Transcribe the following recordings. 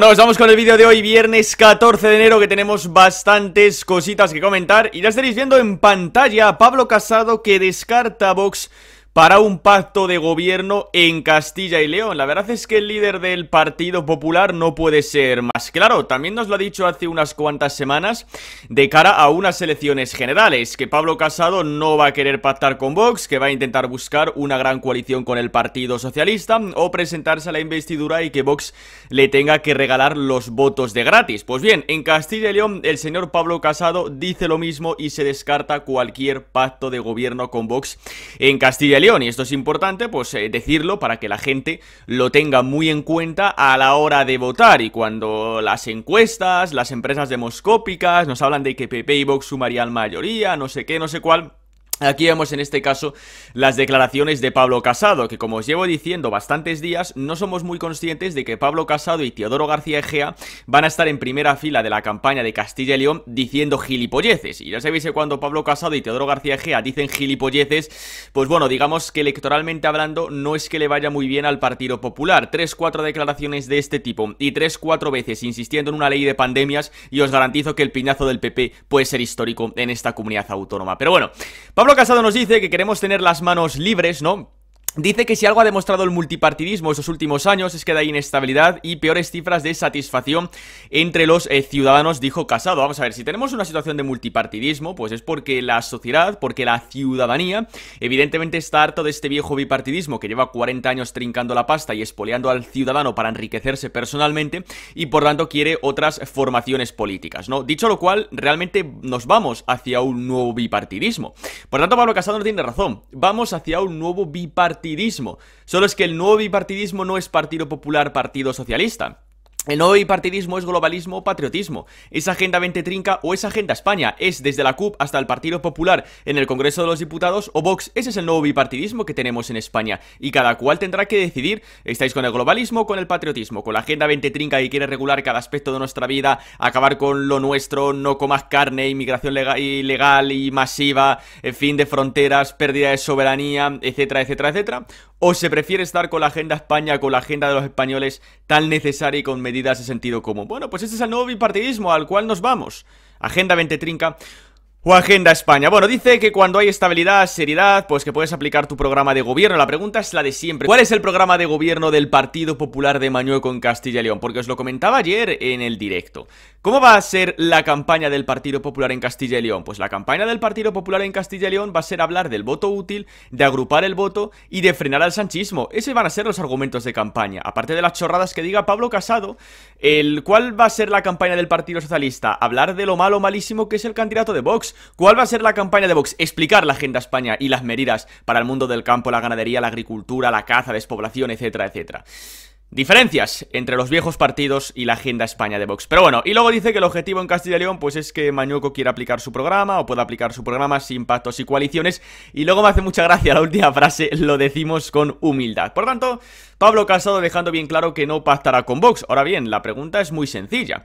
Bueno, pues vamos con el vídeo de hoy, viernes 14 de enero, que tenemos bastantes cositas que comentar y ya estaréis viendo en pantalla. a Pablo Casado que descarta Vox para un pacto de gobierno en Castilla y León. La verdad es que el líder del Partido Popular no puede ser más claro. También nos lo ha dicho hace unas cuantas semanas de cara a unas elecciones generales, que Pablo Casado no va a querer pactar con Vox, que va a intentar buscar una gran coalición con el Partido Socialista o presentarse a la investidura y que Vox le tenga que regalar los votos de gratis. Pues bien, en Castilla y León el señor Pablo Casado dice lo mismo y se descarta cualquier pacto de gobierno con Vox en Castilla y León. Y esto es importante, pues eh, decirlo para que la gente lo tenga muy en cuenta a la hora de votar. Y cuando las encuestas, las empresas demoscópicas nos hablan de que PP y Vox sumarían mayoría, no sé qué, no sé cuál, Aquí vemos en este caso las declaraciones de Pablo Casado, que como os llevo diciendo bastantes días, no somos muy conscientes de que Pablo Casado y Teodoro García Egea van a estar en primera fila de la campaña de Castilla y León diciendo gilipolleces. Y ya sabéis que cuando Pablo Casado y Teodoro García Egea dicen gilipolleces, pues bueno, digamos que electoralmente hablando no es que le vaya muy bien al Partido Popular. Tres, cuatro declaraciones de este tipo y tres, cuatro veces insistiendo en una ley de pandemias y os garantizo que el piñazo del PP puede ser histórico en esta comunidad autónoma. Pero bueno, Pablo Casado nos dice que queremos tener las manos libres, ¿no? Dice que si algo ha demostrado el multipartidismo estos últimos años es que da inestabilidad y peores cifras de satisfacción entre los eh, ciudadanos, dijo Casado. Vamos a ver, si tenemos una situación de multipartidismo, pues es porque la sociedad, porque la ciudadanía, evidentemente está harto de este viejo bipartidismo que lleva 40 años trincando la pasta y espoleando al ciudadano para enriquecerse personalmente y por tanto quiere otras formaciones políticas, ¿no? Dicho lo cual, realmente nos vamos hacia un nuevo bipartidismo. Por tanto, Pablo Casado no tiene razón. Vamos hacia un nuevo bipartidismo solo es que el nuevo bipartidismo no es Partido Popular, Partido Socialista. El nuevo bipartidismo es globalismo o patriotismo. Esa Agenda 20 Trinca o esa Agenda España. Es desde la CUP hasta el Partido Popular en el Congreso de los Diputados o Vox. Ese es el nuevo bipartidismo que tenemos en España. Y cada cual tendrá que decidir, ¿estáis con el globalismo o con el patriotismo? Con la Agenda 20 Trinca que quiere regular cada aspecto de nuestra vida, acabar con lo nuestro, no comas carne, inmigración ilegal y masiva, eh, fin de fronteras, pérdida de soberanía, etcétera, etcétera, etcétera. ¿O se prefiere estar con la Agenda España, con la Agenda de los españoles tan necesaria y con medidas ha sentido como? Bueno, pues este es el nuevo bipartidismo al cual nos vamos. Agenda 20 Trinca o Agenda España. Bueno, dice que cuando hay estabilidad, seriedad, pues que puedes aplicar tu programa de gobierno. La pregunta es la de siempre. ¿Cuál es el programa de gobierno del Partido Popular de Mañueco en Castilla y León? Porque os lo comentaba ayer en el directo. ¿Cómo va a ser la campaña del Partido Popular en Castilla y León? Pues la campaña del Partido Popular en Castilla y León va a ser hablar del voto útil, de agrupar el voto y de frenar al sanchismo. Esos van a ser los argumentos de campaña. Aparte de las chorradas que diga Pablo Casado, el ¿cuál va a ser la campaña del Partido Socialista? Hablar de lo malo malísimo que es el candidato de Vox ¿Cuál va a ser la campaña de Vox? Explicar la agenda España y las medidas para el mundo del campo, la ganadería, la agricultura, la caza, despoblación, etcétera, etcétera. Diferencias entre los viejos partidos y la agenda España de Vox. Pero bueno, y luego dice que el objetivo en Castilla y León pues es que Mañuco quiera aplicar su programa o pueda aplicar su programa sin pactos y coaliciones. Y luego me hace mucha gracia la última frase, lo decimos con humildad. Por tanto, Pablo Casado dejando bien claro que no pactará con Vox. Ahora bien, la pregunta es muy sencilla.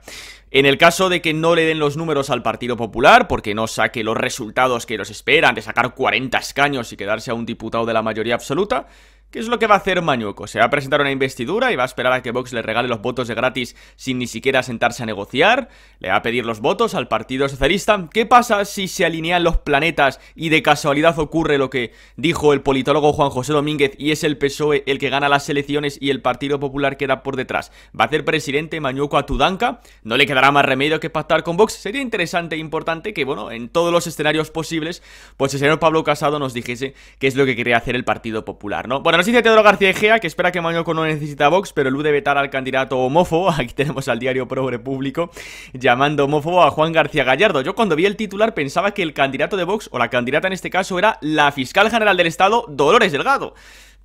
En el caso de que no le den los números al Partido Popular, porque no saque los resultados que los esperan de sacar 40 escaños y quedarse a un diputado de la mayoría absoluta, ¿Qué es lo que va a hacer Mañuco? ¿Se va a presentar una investidura y va a esperar a que Vox le regale los votos de gratis sin ni siquiera sentarse a negociar? ¿Le va a pedir los votos al Partido Socialista? ¿Qué pasa si se alinean los planetas y de casualidad ocurre lo que dijo el politólogo Juan José Domínguez y es el PSOE el que gana las elecciones y el Partido Popular queda por detrás? ¿Va a hacer presidente Mañuco a Tudanca? ¿No le quedará más remedio que pactar con Vox? Sería interesante e importante que, bueno, en todos los escenarios posibles, pues el señor Pablo Casado nos dijese qué es lo que quería hacer el Partido Popular, ¿no? La nos dice Teodoro García Egea que espera que Mañoco no necesita Vox, pero elude vetar al candidato homófobo, aquí tenemos al diario Progre Público, llamando homófobo a Juan García Gallardo. Yo cuando vi el titular pensaba que el candidato de Vox, o la candidata en este caso, era la fiscal general del Estado, Dolores Delgado.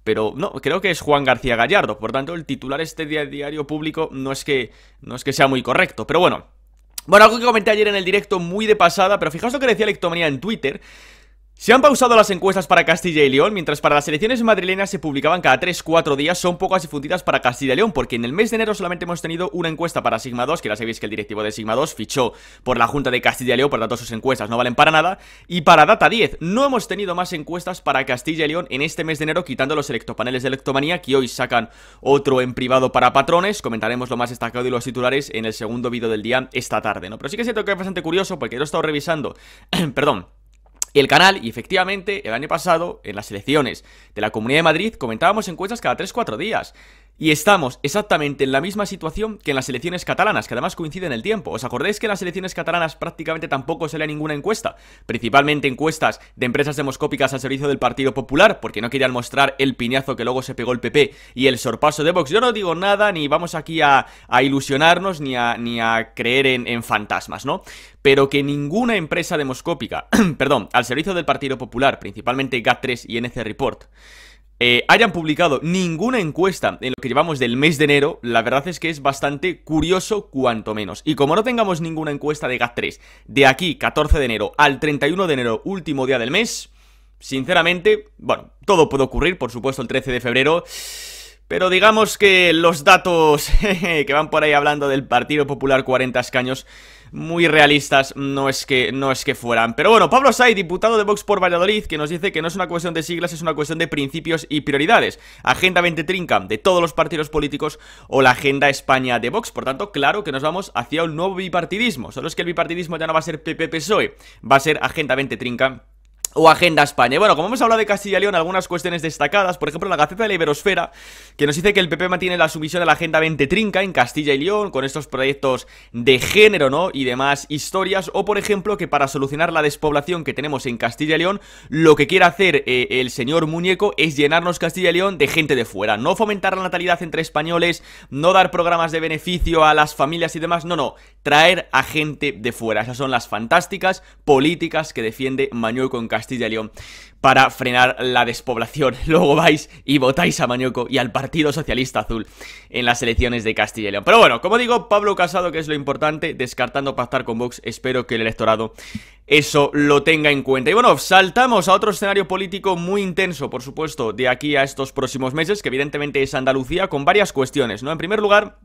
Pero no, creo que es Juan García Gallardo. Por tanto, el titular este diario público no es que, no es que sea muy correcto. Pero bueno, bueno, algo que comenté ayer en el directo muy de pasada, pero fijaos lo que decía Lectomanía en Twitter, se han pausado las encuestas para Castilla y León, mientras para las elecciones madrileñas se publicaban cada 3-4 días, son pocas difundidas para Castilla y León, porque en el mes de enero solamente hemos tenido una encuesta para Sigma 2, que ya sabéis que el directivo de Sigma 2 fichó por la Junta de Castilla y León, por tanto sus encuestas no valen para nada, y para Data 10 no hemos tenido más encuestas para Castilla y León en este mes de enero, quitando los electopaneles de Electomanía, que hoy sacan otro en privado para patrones, comentaremos lo más destacado y los titulares en el segundo vídeo del día esta tarde, ¿no? Pero sí que siento que es bastante curioso, porque yo he estado revisando, perdón, el canal, y efectivamente, el año pasado, en las elecciones de la Comunidad de Madrid, comentábamos encuestas cada 3-4 días. Y estamos exactamente en la misma situación que en las elecciones catalanas, que además coinciden el tiempo. ¿Os acordáis que en las elecciones catalanas prácticamente tampoco se lea ninguna encuesta? Principalmente encuestas de empresas demoscópicas al servicio del Partido Popular, porque no querían mostrar el piñazo que luego se pegó el PP y el sorpaso de Vox. Yo no digo nada, ni vamos aquí a, ilusionarnos, ni a, ni a creer en, en fantasmas, ¿no? pero que ninguna empresa demoscópica, perdón, al servicio del Partido Popular, principalmente GAT3 y NC Report, eh, hayan publicado ninguna encuesta en lo que llevamos del mes de enero, la verdad es que es bastante curioso cuanto menos. Y como no tengamos ninguna encuesta de GAT3 de aquí, 14 de enero, al 31 de enero, último día del mes, sinceramente, bueno, todo puede ocurrir, por supuesto, el 13 de febrero... Pero digamos que los datos que van por ahí hablando del Partido Popular 40 escaños muy realistas no es que, no es que fueran. Pero bueno, Pablo Say, diputado de Vox por Valladolid, que nos dice que no es una cuestión de siglas, es una cuestión de principios y prioridades. Agenda 20 Trinca de todos los partidos políticos o la Agenda España de Vox. Por tanto, claro que nos vamos hacia un nuevo bipartidismo. Solo es que el bipartidismo ya no va a ser PP-PSOE, va a ser Agenda 20 Trinca o Agenda España. bueno, como hemos hablado de Castilla y León, algunas cuestiones destacadas, por ejemplo, la Gaceta de la Iberosfera, que nos dice que el PP mantiene la sumisión de la Agenda 2030 en Castilla y León, con estos proyectos de género, ¿no? Y demás historias, o por ejemplo, que para solucionar la despoblación que tenemos en Castilla y León, lo que quiere hacer eh, el señor Muñeco es llenarnos Castilla y León de gente de fuera, no fomentar la natalidad entre españoles, no dar programas de beneficio a las familias y demás, no, no, traer a gente de fuera. Esas son las fantásticas políticas que defiende Mañueco en Castilla Castilla y León para frenar la despoblación. Luego vais y votáis a Mañoco y al Partido Socialista Azul en las elecciones de Castilla y León. Pero bueno, como digo, Pablo Casado, que es lo importante, descartando pactar con Vox, espero que el electorado eso lo tenga en cuenta. Y bueno, saltamos a otro escenario político muy intenso, por supuesto, de aquí a estos próximos meses, que evidentemente es Andalucía, con varias cuestiones, ¿no? En primer lugar...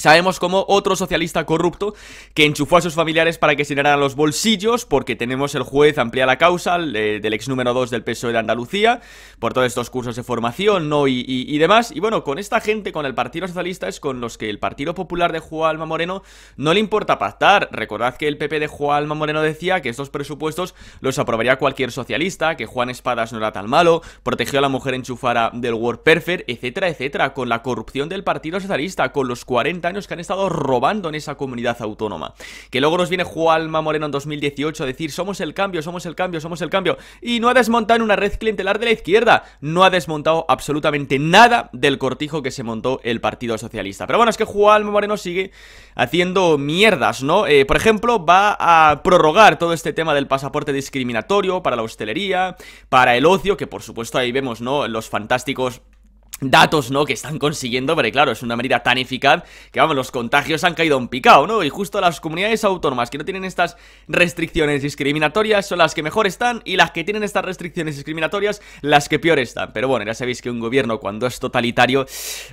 Sabemos como otro socialista corrupto que enchufó a sus familiares para que se llenaran los bolsillos porque tenemos el juez amplía la causa eh, del ex número 2 del PSOE de Andalucía por todos estos cursos de formación no y, demás. Y bueno, con esta gente, con el Partido Socialista es con los que el Partido Popular de Juan Alma Moreno no le importa pactar. Recordad que el PP de Juan Alma Moreno decía que estos presupuestos los aprobaría cualquier socialista, que Juan Espadas no era tan malo, protegió a la mujer enchufada del World Perfect, etcétera, etcétera. Con la corrupción del Partido Socialista, con los 40 que han estado robando en esa comunidad autónoma. Que luego nos viene Juanma Moreno en 2018 a decir, somos el cambio, somos el cambio, somos el cambio. Y no ha desmontado en una red clientelar de la izquierda, no ha desmontado absolutamente nada del cortijo que se montó el Partido Socialista. Pero bueno, es que Juanma Moreno sigue haciendo mierdas, ¿no? Eh, por ejemplo, va a prorrogar todo este tema del pasaporte discriminatorio para la hostelería, para el ocio, que por supuesto ahí vemos, ¿no? Los fantásticos datos, ¿no?, que están consiguiendo, pero claro, es una medida tan eficaz que, vamos, los contagios han caído en picado, ¿no? Y justo las comunidades autónomas que no tienen estas restricciones discriminatorias son las que mejor están y las que tienen estas restricciones discriminatorias las que peor están. Pero bueno, ya sabéis que un gobierno cuando es totalitario,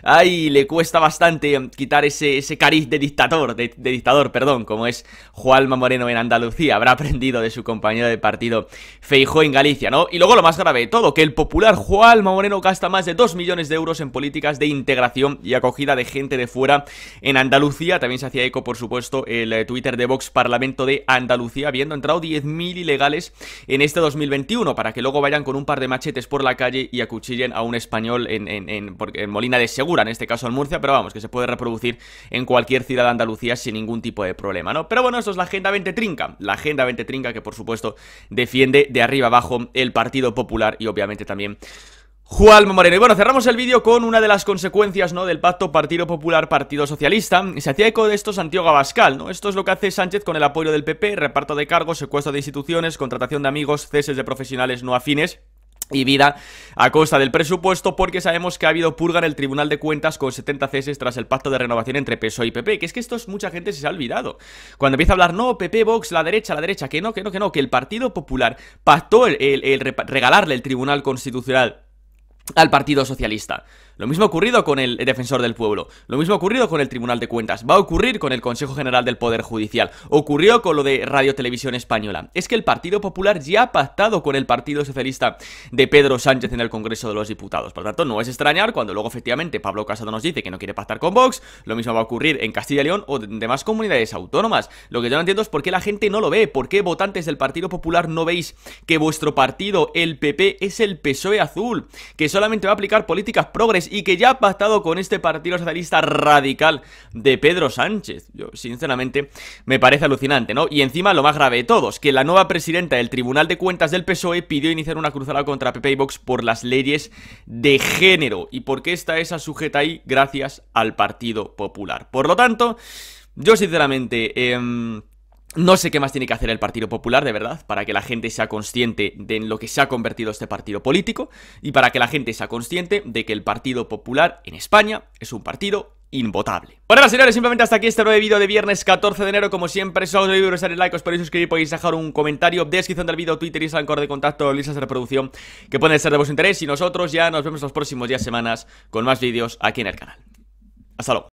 ahí le cuesta bastante quitar ese, ese cariz de dictador, de, de dictador, perdón, como es Juanma Moreno en Andalucía, habrá aprendido de su compañero de partido Feijó en Galicia, ¿no? Y luego lo más grave de todo, que el popular Juanma Moreno gasta más de 2 millones de euros en políticas de integración y acogida de gente de fuera en Andalucía. También se hacía eco, por supuesto, el eh, Twitter de Vox Parlamento de Andalucía, habiendo entrado 10.000 ilegales en este 2021, para que luego vayan con un par de machetes por la calle y acuchillen a un español en, en, Molina de Segura, en este caso en Murcia, pero vamos, que se puede reproducir en cualquier ciudad de Andalucía sin ningún tipo de problema, ¿no? Pero bueno, eso es la Agenda 20 Trinca, la Agenda 20 Trinca que, por supuesto, defiende de arriba abajo el Partido Popular y obviamente también Juan Moreno. Y bueno, cerramos el vídeo con una de las consecuencias, ¿no? Del pacto Partido Popular Partido Socialista. Y se hacía eco de esto Santiago Abascal, ¿no? Esto es lo que hace Sánchez con el apoyo del PP, reparto de cargos, secuestro de instituciones, contratación de amigos, ceses de profesionales no afines y vida a costa del presupuesto porque sabemos que ha habido purga en el Tribunal de Cuentas con 70 ceses tras el pacto de renovación entre PSOE y PP, que es que esto es, mucha gente se, ha olvidado. Cuando empieza a hablar, no, PP, Vox, la derecha, la derecha, que no, que no, que no, que el Partido Popular pactó el regalarle el Tribunal Constitucional al Partido Socialista. Lo mismo ha ocurrido con el Defensor del Pueblo, lo mismo ha ocurrido con el Tribunal de Cuentas, va a ocurrir con el Consejo General del Poder Judicial, ocurrió con lo de Radio Televisión Española. Es que el Partido Popular ya ha pactado con el Partido Socialista de Pedro Sánchez en el Congreso de los Diputados. Por lo tanto, no es extrañar cuando luego efectivamente Pablo Casado nos dice que no quiere pactar con Vox, lo mismo va a ocurrir en Castilla y León o en demás comunidades autónomas. Lo que yo no entiendo es por qué la gente no lo ve, por qué votantes del Partido Popular no veis que vuestro partido, el PP, es el PSOE azul, que son solamente va a aplicar políticas progres y que ya ha pactado con este partido socialista radical de Pedro Sánchez. Yo, sinceramente, me parece alucinante, ¿no? Y encima, lo más grave de todos, que la nueva presidenta del Tribunal de Cuentas del PSOE pidió iniciar una cruzada contra PP y Vox por las leyes de género. ¿Y por qué está esa sujeta ahí? Gracias al Partido Popular. Por lo tanto, yo sinceramente... Eh, no sé qué más tiene que hacer el Partido Popular, de verdad, para que la gente sea consciente de en lo que se ha convertido este partido político y para que la gente sea consciente de que el Partido Popular en España es un partido invotable. Bueno, señores, simplemente hasta aquí este nuevo vídeo de viernes 14 de enero. Como siempre, si os de usar el like, os podéis suscribir, podéis dejar un comentario, descripción del vídeo, Twitter, y de contacto, listas de reproducción que pueden ser de vuestro interés. Y nosotros ya nos vemos los próximos días, semanas, con más vídeos aquí en el canal. Hasta luego.